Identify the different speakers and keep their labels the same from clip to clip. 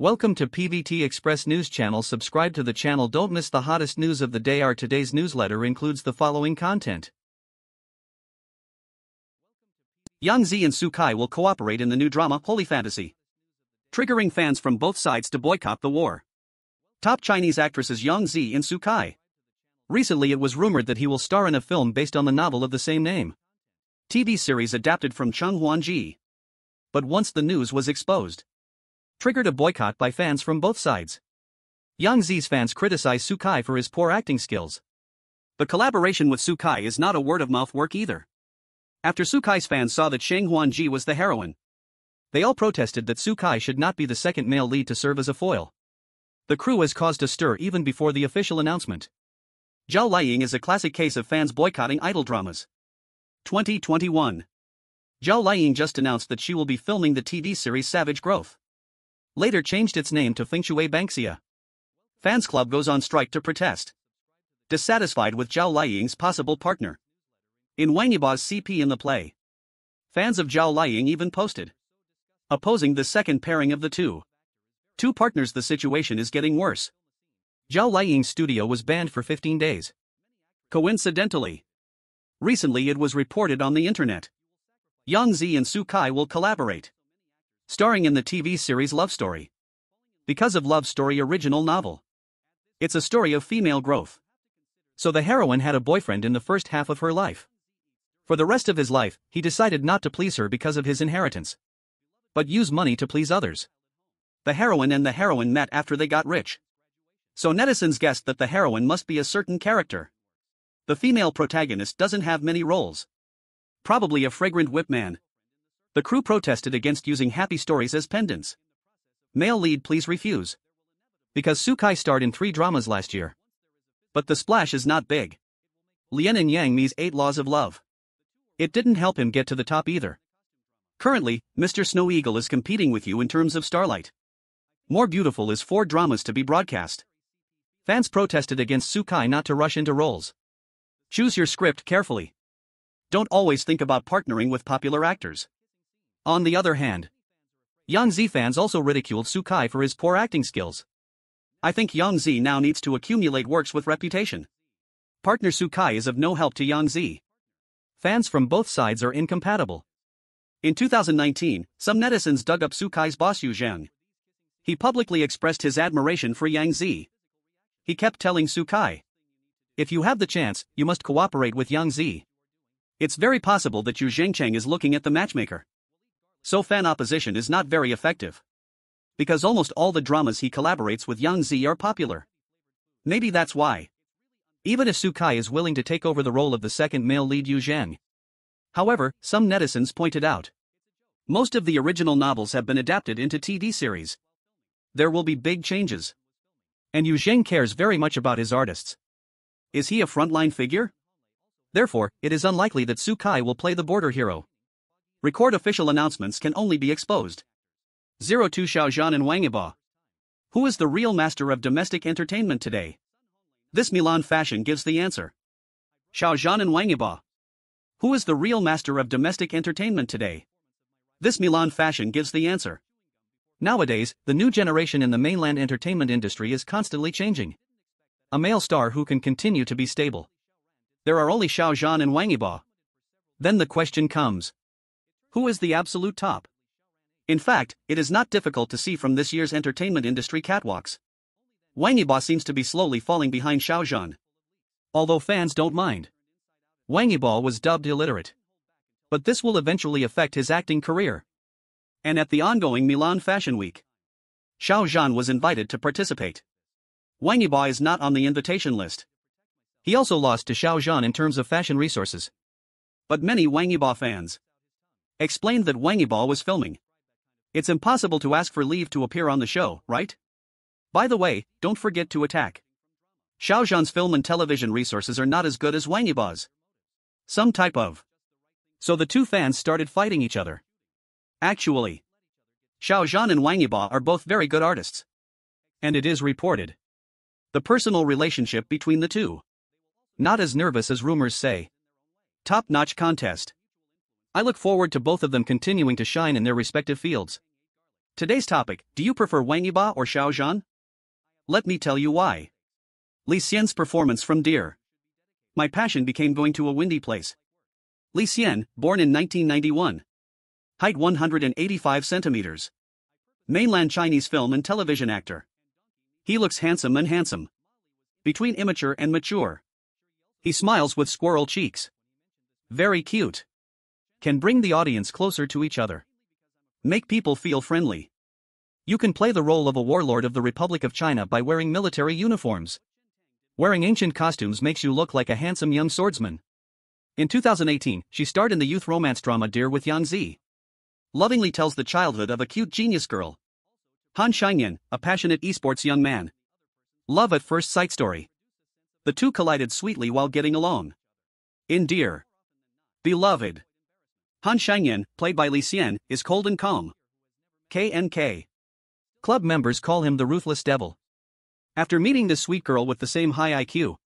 Speaker 1: Welcome to PVT Express News Channel. Subscribe to the channel. Don't miss the hottest news of the day. Our today's newsletter includes the following content. Yang Zi and Su Kai will cooperate in the new drama Holy Fantasy, triggering fans from both sides to boycott the war. Top Chinese actresses Yang Zi and Su Kai. Recently, it was rumored that he will star in a film based on the novel of the same name. TV series adapted from Cheng Huanji. But once the news was exposed, triggered a boycott by fans from both sides. Yang Zi's fans criticize Su Kai for his poor acting skills. But collaboration with Su Kai is not a word-of-mouth work either. After Su Kai's fans saw that Shang Ji was the heroine, they all protested that Su Kai should not be the second male lead to serve as a foil. The crew has caused a stir even before the official announcement. Zhao Liying is a classic case of fans boycotting idol dramas. 2021 Zhao Liying just announced that she will be filming the TV series Savage Growth later changed its name to Fengshui Banksia. Fans club goes on strike to protest. Dissatisfied with Zhao Liying's possible partner. In Wanyiba's CP in the play, fans of Zhao Liying even posted. Opposing the second pairing of the two. Two partners the situation is getting worse. Zhao Liying's studio was banned for 15 days. Coincidentally, recently it was reported on the internet. Yang Zi and Su Kai will collaborate starring in the TV series Love Story. Because of Love Story original novel. It's a story of female growth. So the heroine had a boyfriend in the first half of her life. For the rest of his life, he decided not to please her because of his inheritance. But use money to please others. The heroine and the heroine met after they got rich. So netizens guessed that the heroine must be a certain character. The female protagonist doesn't have many roles. Probably a fragrant whip man, the crew protested against using happy stories as pendants. Male lead please refuse. Because Sukai starred in three dramas last year. But the splash is not big. Lien and Yang Mi's Eight Laws of Love. It didn't help him get to the top either. Currently, Mr. Snow Eagle is competing with you in terms of Starlight. More Beautiful is four dramas to be broadcast. Fans protested against Sukai not to rush into roles. Choose your script carefully. Don't always think about partnering with popular actors. On the other hand, Yang Zi fans also ridiculed Su Kai for his poor acting skills. I think Yang Zi now needs to accumulate works with reputation. Partner Su Kai is of no help to Yang Zi. Fans from both sides are incompatible. In 2019, some netizens dug up Su Kai's boss Yu Zhang. He publicly expressed his admiration for Yang Zi. He kept telling Su Kai, If you have the chance, you must cooperate with Yang Zi. It's very possible that Yu Zhengcheng is looking at the matchmaker so fan opposition is not very effective. Because almost all the dramas he collaborates with Yang Zi are popular. Maybe that's why. Even if Su Kai is willing to take over the role of the second male lead Yu Zhang. However, some netizens pointed out. Most of the original novels have been adapted into TV series. There will be big changes. And Yu Zheng cares very much about his artists. Is he a frontline figure? Therefore, it is unlikely that Su Kai will play the border hero. Record official announcements can only be exposed. 02 Xiaozhan and Wang Yibo. Who is the real master of domestic entertainment today? This Milan fashion gives the answer. Xiaozhan and Wang Yibo. Who is the real master of domestic entertainment today? This Milan fashion gives the answer. Nowadays, the new generation in the mainland entertainment industry is constantly changing. A male star who can continue to be stable. There are only Xiao Zhan and Wang Yibo. Then the question comes, who is the absolute top? In fact, it is not difficult to see from this year's entertainment industry catwalks. Wang Yibo seems to be slowly falling behind Xiao Although fans don't mind. Wang Yibo was dubbed illiterate. But this will eventually affect his acting career. And at the ongoing Milan Fashion Week, Xiao Zhan was invited to participate. Wang Yibo is not on the invitation list. He also lost to Xiao Zhan in terms of fashion resources. But many Wang Yibo fans, explained that Wangeball was filming. It's impossible to ask for leave to appear on the show, right? By the way, don't forget to attack. Xiaozhan's film and television resources are not as good as Wangebao's. Some type of. So the two fans started fighting each other. Actually, Xiaozhan and Wangebao are both very good artists. And it is reported. The personal relationship between the two. Not as nervous as rumors say. Top-notch contest. I look forward to both of them continuing to shine in their respective fields. Today's topic Do you prefer Wang Yiba or Xiao Zhan? Let me tell you why. Li Xian's performance from Deer. My passion became going to a windy place. Li Xian, born in 1991. Height 185 centimeters. Mainland Chinese film and television actor. He looks handsome and handsome. Between immature and mature. He smiles with squirrel cheeks. Very cute can bring the audience closer to each other. Make people feel friendly. You can play the role of a warlord of the Republic of China by wearing military uniforms. Wearing ancient costumes makes you look like a handsome young swordsman. In 2018, she starred in the youth romance drama Dear with Yang Zi. Lovingly tells the childhood of a cute genius girl. Han Shanyan, a passionate esports young man. Love at first sight story. The two collided sweetly while getting along. In Dear. Beloved. Han Shangyan, played by Li Xian, is cold and calm. KNK. Club members call him the ruthless devil. After meeting this sweet girl with the same high IQ,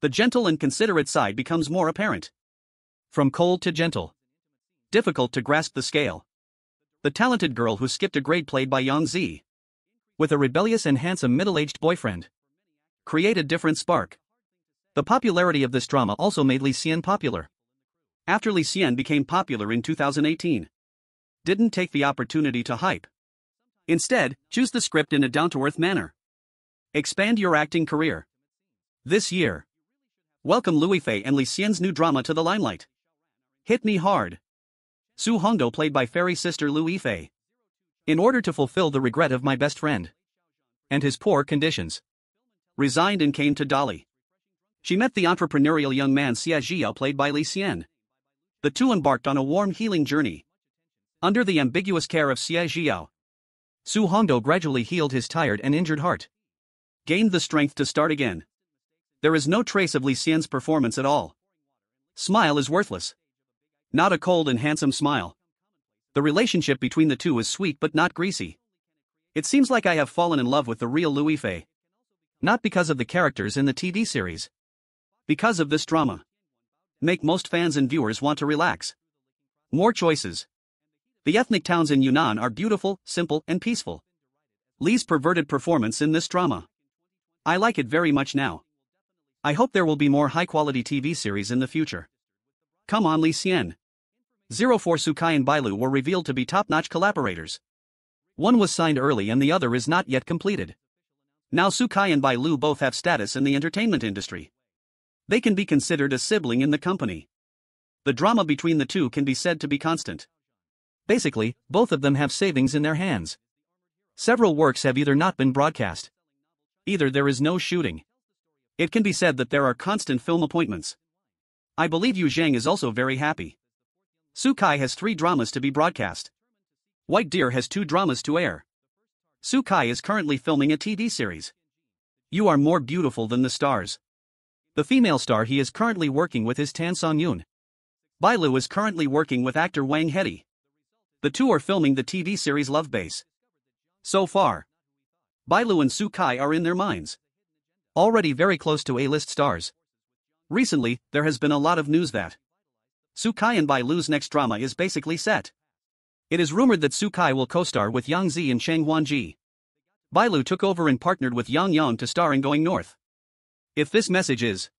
Speaker 1: the gentle and considerate side becomes more apparent. From cold to gentle. Difficult to grasp the scale. The talented girl who skipped a grade played by Yang Zi. With a rebellious and handsome middle-aged boyfriend. Create a different spark. The popularity of this drama also made Li Xian popular. After Li Xian became popular in 2018. Didn't take the opportunity to hype. Instead, choose the script in a down-to-earth manner. Expand your acting career. This year. Welcome Louis Fei and Li Xian's new drama to the limelight. Hit Me Hard. Su Hongdo, played by fairy sister Louis Fei. In order to fulfill the regret of my best friend. And his poor conditions. Resigned and came to Dali. She met the entrepreneurial young man Xia Jiao played by Li Xian the two embarked on a warm healing journey. Under the ambiguous care of Xie Zhiyao, Su Hongdo gradually healed his tired and injured heart. Gained the strength to start again. There is no trace of Li Xian's performance at all. Smile is worthless. Not a cold and handsome smile. The relationship between the two is sweet but not greasy. It seems like I have fallen in love with the real Louis Fei. Not because of the characters in the TV series. Because of this drama make most fans and viewers want to relax. More choices. The ethnic towns in Yunnan are beautiful, simple, and peaceful. Lee's perverted performance in this drama. I like it very much now. I hope there will be more high quality TV series in the future. Come on, Lee Sien. Zero Four Sukai and Bailu were revealed to be top notch collaborators. One was signed early and the other is not yet completed. Now Sukai and Bailu both have status in the entertainment industry. They can be considered a sibling in the company. The drama between the two can be said to be constant. Basically, both of them have savings in their hands. Several works have either not been broadcast, either there is no shooting. It can be said that there are constant film appointments. I believe Yu Zhang is also very happy. Su Kai has three dramas to be broadcast. White Deer has two dramas to air. Su Kai is currently filming a TV series. You are more beautiful than the stars the female star he is currently working with is Tan Song Yoon. Bai Lu is currently working with actor Wang Hedi. The two are filming the TV series Love Base. So far, Bai Lu and Su Kai are in their minds. Already very close to A-list stars. Recently, there has been a lot of news that Su Kai and Bai Lu's next drama is basically set. It is rumored that Su Kai will co-star with Yang Zi and Chang Wanji. Bailu took over and partnered with Yang Yang to star in Going North. If this message is,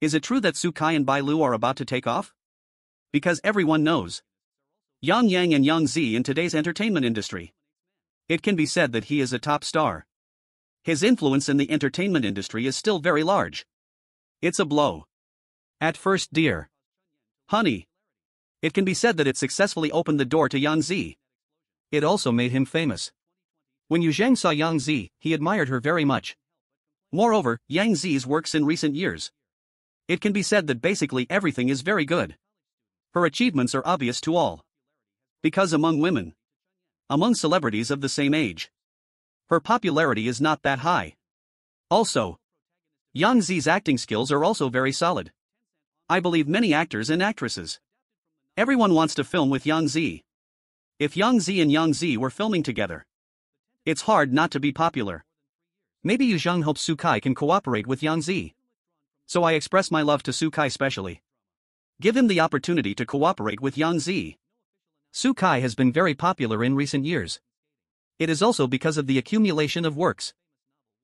Speaker 1: is it true that Su Kai and Bai Lu are about to take off? Because everyone knows. Yang Yang and Yang Zi in today's entertainment industry. It can be said that he is a top star. His influence in the entertainment industry is still very large. It's a blow. At first dear. Honey. It can be said that it successfully opened the door to Yang Zi. It also made him famous. When Yu Zheng saw Yang Zi, he admired her very much. Moreover, Yang Zi's works in recent years. It can be said that basically everything is very good. Her achievements are obvious to all. Because among women, among celebrities of the same age, her popularity is not that high. Also, Yang Zi's acting skills are also very solid. I believe many actors and actresses. Everyone wants to film with Yang Zi. If Yang Zi and Yang Zi were filming together, it's hard not to be popular. Maybe Yu Zheng hopes Su Kai can cooperate with Yang Zi. So I express my love to Su Kai specially. Give him the opportunity to cooperate with Yang Zi. Su Kai has been very popular in recent years. It is also because of the accumulation of works.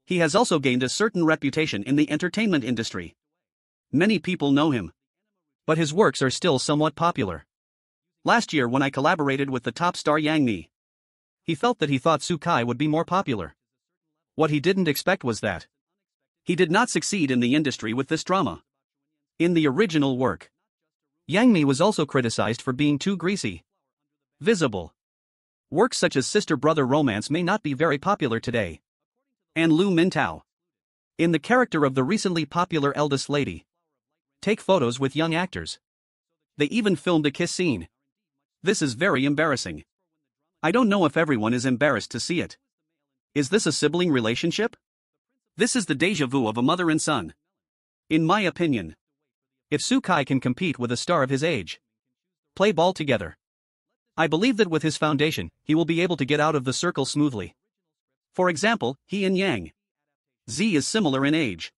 Speaker 1: He has also gained a certain reputation in the entertainment industry. Many people know him. But his works are still somewhat popular. Last year when I collaborated with the top star Yang Ni, he felt that he thought Su Kai would be more popular. What he didn't expect was that he did not succeed in the industry with this drama. In the original work, Yang Mi was also criticized for being too greasy. Visible. Works such as Sister Brother Romance may not be very popular today. And Lu Mintao. In the character of the recently popular eldest lady, take photos with young actors. They even filmed a kiss scene. This is very embarrassing. I don't know if everyone is embarrassed to see it. Is this a sibling relationship? This is the deja vu of a mother and son. In my opinion, if Su Kai can compete with a star of his age, play ball together. I believe that with his foundation, he will be able to get out of the circle smoothly. For example, he and Yang. Z is similar in age.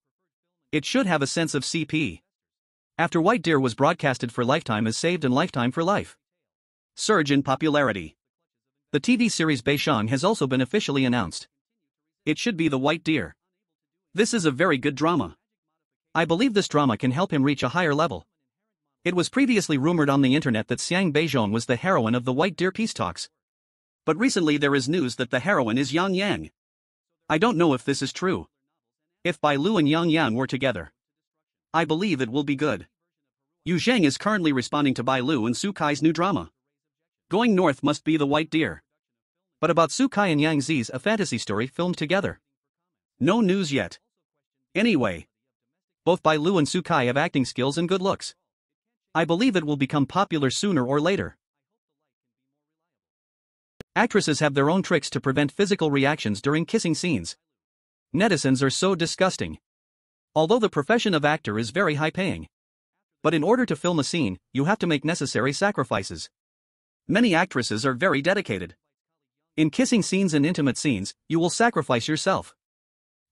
Speaker 1: It should have a sense of CP. After White Deer was broadcasted for Lifetime as Saved and Lifetime for Life. Surge in popularity. The TV series Beishang has also been officially announced. It should be The White Deer. This is a very good drama. I believe this drama can help him reach a higher level. It was previously rumored on the internet that Xiang Beijong was the heroine of the White Deer peace talks. But recently there is news that the heroine is Yang Yang. I don't know if this is true. If Bai Lu and Yang Yang were together, I believe it will be good. Yu Zheng is currently responding to Bai Lu and Su Kai's new drama. Going north must be the white deer. But about Su Kai and Yang Zi's a fantasy story filmed together. No news yet. Anyway. Both Bai Lu and Su Kai have acting skills and good looks. I believe it will become popular sooner or later. Actresses have their own tricks to prevent physical reactions during kissing scenes. Netizens are so disgusting. Although the profession of actor is very high paying. But in order to film a scene, you have to make necessary sacrifices. Many actresses are very dedicated. In kissing scenes and intimate scenes, you will sacrifice yourself.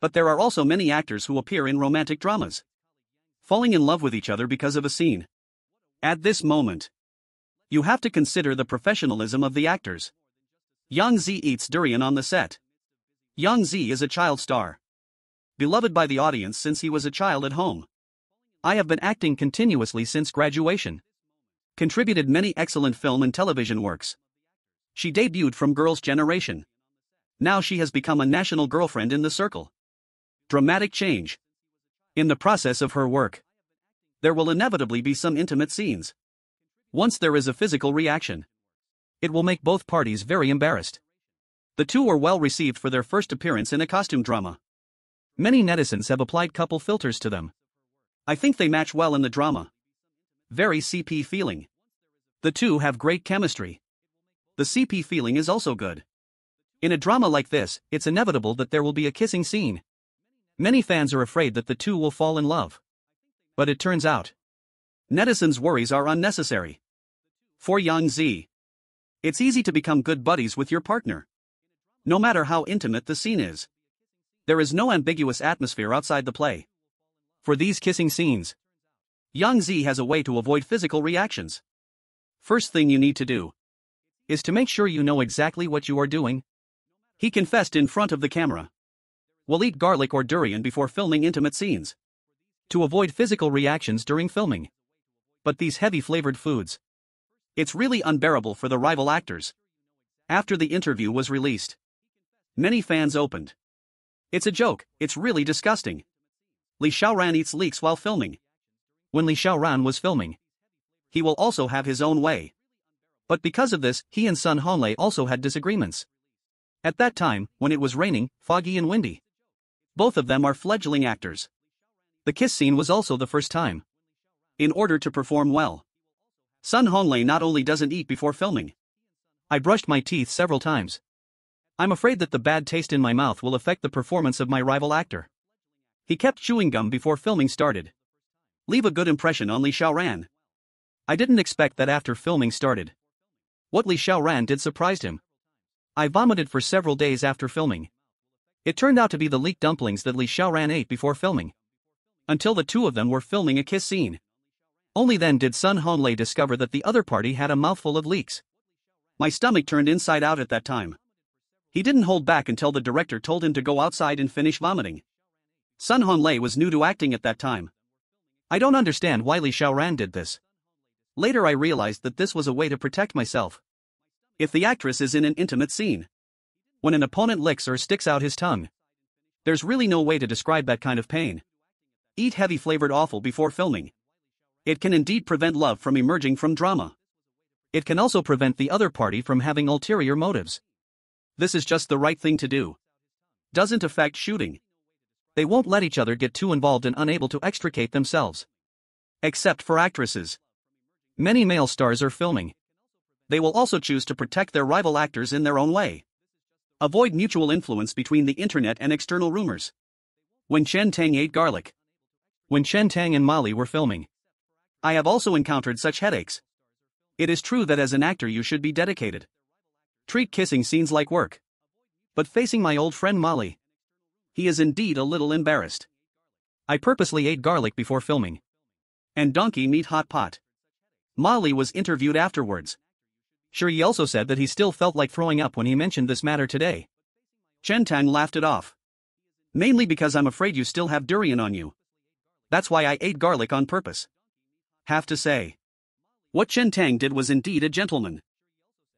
Speaker 1: But there are also many actors who appear in romantic dramas. Falling in love with each other because of a scene. At this moment, you have to consider the professionalism of the actors. Young Z eats durian on the set. Young Z is a child star. Beloved by the audience since he was a child at home. I have been acting continuously since graduation contributed many excellent film and television works. She debuted from Girls' Generation. Now she has become a national girlfriend in the circle. Dramatic change. In the process of her work, there will inevitably be some intimate scenes. Once there is a physical reaction, it will make both parties very embarrassed. The two were well received for their first appearance in a costume drama. Many netizens have applied couple filters to them. I think they match well in the drama very CP feeling. The two have great chemistry. The CP feeling is also good. In a drama like this, it's inevitable that there will be a kissing scene. Many fans are afraid that the two will fall in love. But it turns out. Netizens' worries are unnecessary. For Yang Zi, It's easy to become good buddies with your partner. No matter how intimate the scene is. There is no ambiguous atmosphere outside the play. For these kissing scenes, Yang Zi has a way to avoid physical reactions. First thing you need to do is to make sure you know exactly what you are doing. He confessed in front of the camera. We'll eat garlic or durian before filming intimate scenes. To avoid physical reactions during filming. But these heavy flavored foods. It's really unbearable for the rival actors. After the interview was released, many fans opened. It's a joke, it's really disgusting. Li Shaoran eats leeks while filming when Li Xiaoran was filming. He will also have his own way. But because of this, he and Sun Honglei also had disagreements. At that time, when it was raining, foggy and windy. Both of them are fledgling actors. The kiss scene was also the first time. In order to perform well, Sun Honglei not only doesn't eat before filming. I brushed my teeth several times. I'm afraid that the bad taste in my mouth will affect the performance of my rival actor. He kept chewing gum before filming started. Leave a good impression on Li Xiaoran. I didn't expect that after filming started. What Li Xiaoran did surprised him. I vomited for several days after filming. It turned out to be the leek dumplings that Li Xiaoran ate before filming. Until the two of them were filming a kiss scene. Only then did Sun Honglei discover that the other party had a mouthful of leeks. My stomach turned inside out at that time. He didn't hold back until the director told him to go outside and finish vomiting. Sun Honglei was new to acting at that time. I don't understand why Li Xiaoran did this. Later I realized that this was a way to protect myself. If the actress is in an intimate scene, when an opponent licks or sticks out his tongue, there's really no way to describe that kind of pain. Eat heavy flavored offal before filming. It can indeed prevent love from emerging from drama. It can also prevent the other party from having ulterior motives. This is just the right thing to do. Doesn't affect shooting they won't let each other get too involved and unable to extricate themselves. Except for actresses. Many male stars are filming. They will also choose to protect their rival actors in their own way. Avoid mutual influence between the internet and external rumors. When Chen Tang ate garlic. When Chen Tang and Molly were filming. I have also encountered such headaches. It is true that as an actor you should be dedicated. Treat kissing scenes like work. But facing my old friend Molly, he is indeed a little embarrassed. I purposely ate garlic before filming. And donkey meat hot pot. Molly was interviewed afterwards. Shuri also said that he still felt like throwing up when he mentioned this matter today. Chen Tang laughed it off. Mainly because I'm afraid you still have durian on you. That's why I ate garlic on purpose. Have to say. What Chen Tang did was indeed a gentleman.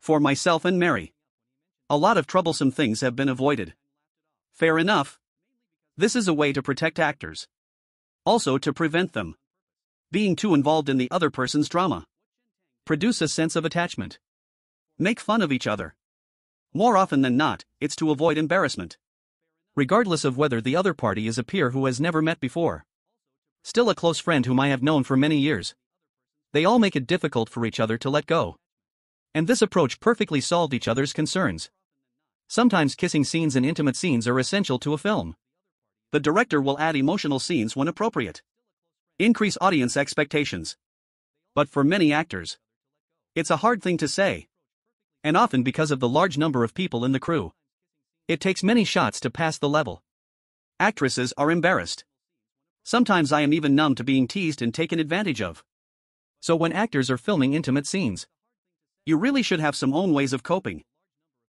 Speaker 1: For myself and Mary. A lot of troublesome things have been avoided. Fair enough, this is a way to protect actors. Also to prevent them being too involved in the other person's drama. Produce a sense of attachment. Make fun of each other. More often than not, it's to avoid embarrassment. Regardless of whether the other party is a peer who has never met before. Still a close friend whom I have known for many years. They all make it difficult for each other to let go. And this approach perfectly solved each other's concerns. Sometimes kissing scenes and intimate scenes are essential to a film the director will add emotional scenes when appropriate. Increase audience expectations. But for many actors, it's a hard thing to say. And often because of the large number of people in the crew, it takes many shots to pass the level. Actresses are embarrassed. Sometimes I am even numb to being teased and taken advantage of. So when actors are filming intimate scenes, you really should have some own ways of coping.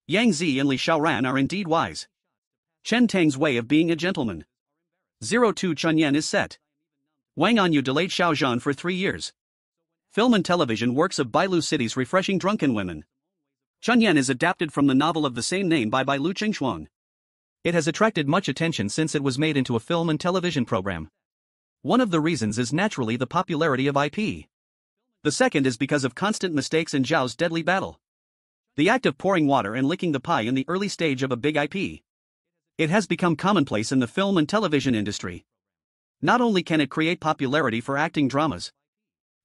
Speaker 1: Yang Zi and Li Shaoran are indeed wise. Chen Tang's way of being a gentleman. 02 Chunyan is set. Wang Anyu delayed Xiaozhan for three years. Film and television works of Bailu City's refreshing drunken women. Chunyan is adapted from the novel of the same name by Bailu Qingxuang. It has attracted much attention since it was made into a film and television program. One of the reasons is naturally the popularity of IP. The second is because of constant mistakes in Zhao's deadly battle. The act of pouring water and licking the pie in the early stage of a big IP. It has become commonplace in the film and television industry. Not only can it create popularity for acting dramas,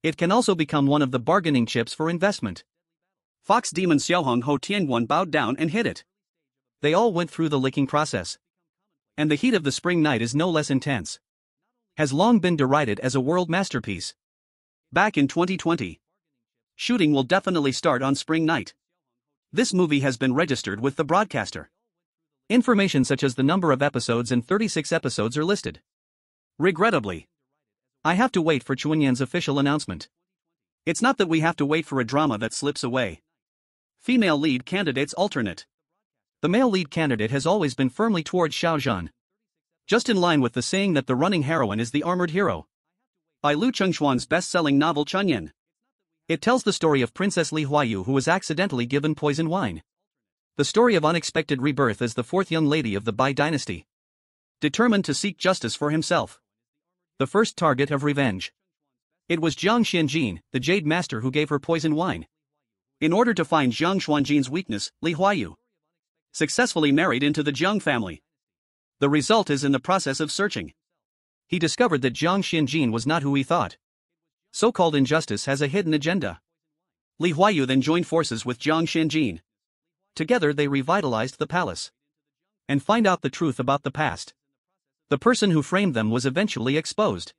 Speaker 1: it can also become one of the bargaining chips for investment. Fox Demon Xiaohong Ho Tianwan bowed down and hit it. They all went through the licking process. And the heat of the spring night is no less intense. Has long been derided as a world masterpiece. Back in 2020, shooting will definitely start on spring night. This movie has been registered with the broadcaster. Information such as the number of episodes and 36 episodes are listed. Regrettably, I have to wait for Chunyan's official announcement. It's not that we have to wait for a drama that slips away. Female lead candidates alternate. The male lead candidate has always been firmly toward Zhan. Just in line with the saying that the running heroine is the armored hero. By Lu Chengxuan's best-selling novel Chunyan. It tells the story of Princess Li Huayu who was accidentally given poison wine. The story of unexpected rebirth as the fourth young lady of the Bai dynasty. Determined to seek justice for himself. The first target of revenge. It was Jiang Xianjin, the Jade Master who gave her poison wine. In order to find Jiang Xuanjin's weakness, Li Huayu successfully married into the Jiang family. The result is in the process of searching. He discovered that Jiang Xianjin was not who he thought. So-called injustice has a hidden agenda. Li Huayu then joined forces with Jiang Xianjin. Together they revitalized the palace. And find out the truth about the past. The person who framed them was eventually exposed.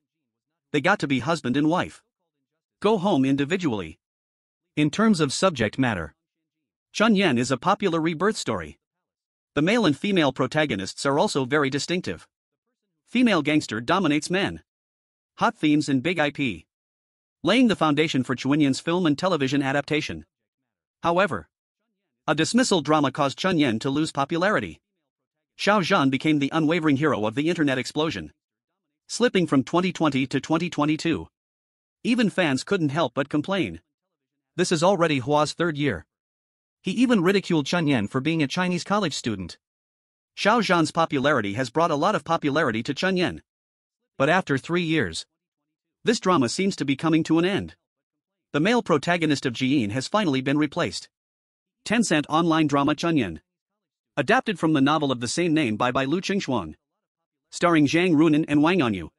Speaker 1: They got to be husband and wife. Go home individually. In terms of subject matter, Chun Yan is a popular rebirth story. The male and female protagonists are also very distinctive. Female gangster dominates men. Hot themes and big IP. Laying the foundation for Chuinyan's film and television adaptation. However, a dismissal drama caused Chun Yan to lose popularity. Xiao Zhan became the unwavering hero of the internet explosion. Slipping from 2020 to 2022. Even fans couldn't help but complain. This is already Hua's third year. He even ridiculed Chun Yan for being a Chinese college student. Xiao Zhan's popularity has brought a lot of popularity to Chun Yan, But after three years, this drama seems to be coming to an end. The male protagonist of Jiin has finally been replaced. Tencent online drama Chunyan. Adapted from the novel of the same name by Bai Lu Qingxuan. Starring Zhang Runan and Wang Anyu.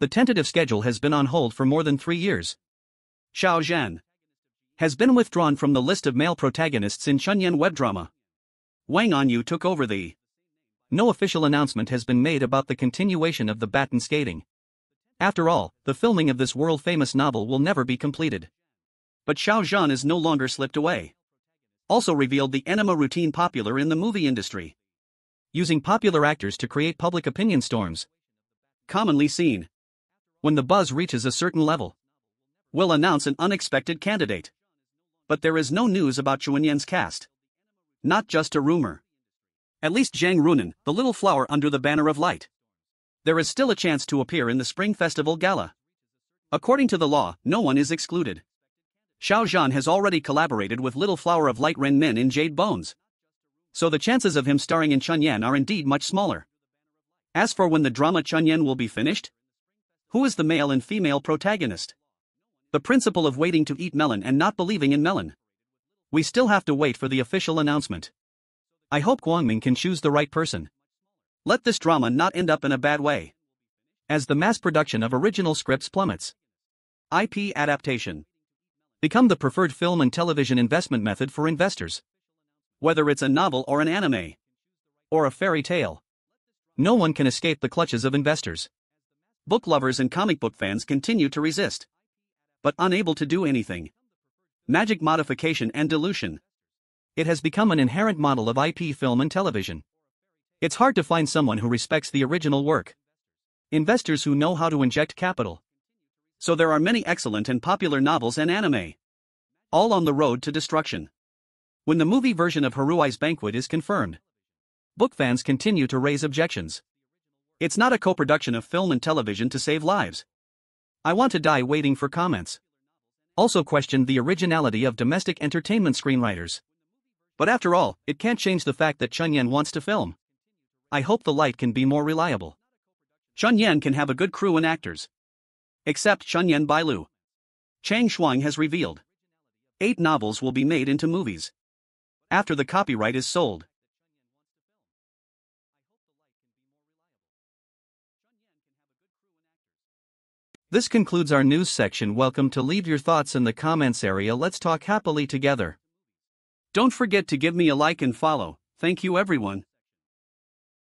Speaker 1: The tentative schedule has been on hold for more than three years. Xiao Zhan has been withdrawn from the list of male protagonists in Chunyan web drama. Wang Anyu took over the. No official announcement has been made about the continuation of the baton skating. After all, the filming of this world famous novel will never be completed. But Xiao Zhan is no longer slipped away also revealed the enema routine popular in the movie industry. Using popular actors to create public opinion storms. Commonly seen. When the buzz reaches a certain level, we'll announce an unexpected candidate. But there is no news about Chuanyan's cast. Not just a rumor. At least Zhang Runan, the little flower under the banner of light. There is still a chance to appear in the Spring Festival Gala. According to the law, no one is excluded. Xiao Zhan has already collaborated with Little Flower of Light Ren Min in Jade Bones. So the chances of him starring in Chunyan are indeed much smaller. As for when the drama Chunyan will be finished, who is the male and female protagonist? The principle of waiting to eat melon and not believing in melon. We still have to wait for the official announcement. I hope Guangming can choose the right person. Let this drama not end up in a bad way. As the mass production of original scripts plummets. IP adaptation become the preferred film and television investment method for investors. Whether it's a novel or an anime, or a fairy tale, no one can escape the clutches of investors. Book lovers and comic book fans continue to resist, but unable to do anything. Magic modification and dilution. It has become an inherent model of IP film and television. It's hard to find someone who respects the original work. Investors who know how to inject capital so there are many excellent and popular novels and anime. All on the road to destruction. When the movie version of Haruai's Banquet is confirmed, book fans continue to raise objections. It's not a co production of film and television to save lives. I want to die waiting for comments. Also questioned the originality of domestic entertainment screenwriters. But after all, it can't change the fact that Chun Yan wants to film. I hope the light can be more reliable. Chun Yan can have a good crew and actors except Chunyan Bai Lu. Chang Shuang has revealed. Eight novels will be made into movies. After the copyright is sold. This concludes our news section. Welcome to leave your thoughts in the comments area. Let's talk happily together. Don't forget to give me a like and follow. Thank you everyone.